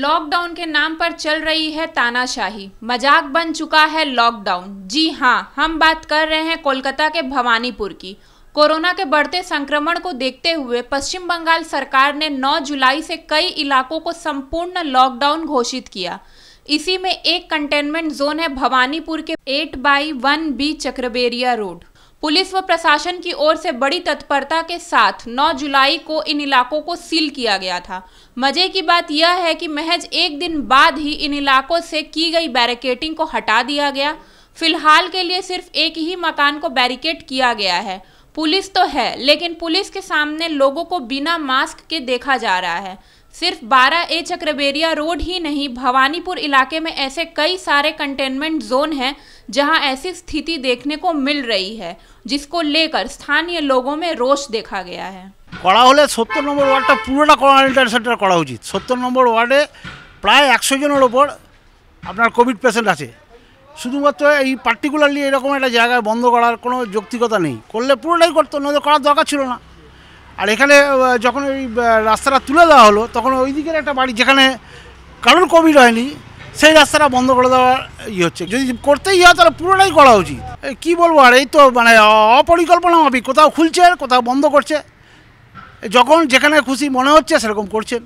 lockdown के नाम पर चल रही है तानाशाही मजाक बन चुका है लॉकडाउन जी हाँ हम बात कर रहे हैं कोलकाता के भवानीपुर की कोरोना के बढ़ते संक्रमण को देखते हुए पश्चिम बंगाल सरकार ने 9 जुलाई से कई इलाकों को संपूर्ण लॉकडाउन घोषित किया इसी में एक कंटेनमेंट जोन है भवानीपुर के eight by one B Chakraberia road police व प्रशासन की ओर से बड़ी तत्परता के साथ 9 जुलाई को इन इलाकों को सील किया गया था मजे की बात यह है कि महज एक दिन बाद ही इन इलाकों से की गई बैरिकेटिंग को हटा दिया गया फिलहाल के लिए सिर्फ एक ही मकान को बैरिकेट किया गया है पुलिस तो है लेकिन पुलिस के सामने लोगों को बिना मास्क के देखा जा रहा है सिर्फ 12 ए चक्रबेरिया रोड ही नहीं भवानीपुर इलाके में ऐसे कई सारे कंटेनमेंट जोन हैं जहां ऐसी स्थिति देखने को मिल रही है जिसको लेकर स्थानीय लोगों में रोष देखा गया है कड़ा हम सत्तर नम्बर वार्ड पुराना कड़ा उचित सत्तर नम्बर वार्डे प्राय एकश जनर ओपर अपना कोविड पेशेंट आ शुदुम्रार्टिकुलारलि यम एक जगह बंद करार कोतिकता नहीं कर ले पुरोटाई करत ना दरकार छो ना और ये जख रास्ता तुले देा हलो तक ओईदिक एक कारण कोविड है সেই রাস্তাটা বন্ধ করে দেওয়া ইয়ে হচ্ছে যদি করতেই হয় তাহলে পুরোটাই করা উচিত কী বলবো আর এই তো মানে অপরিকল্পনা হবে কোথাও খুলছে কোথাও বন্ধ করছে যখন যেখানে খুশি মনে হচ্ছে সেরকম করছে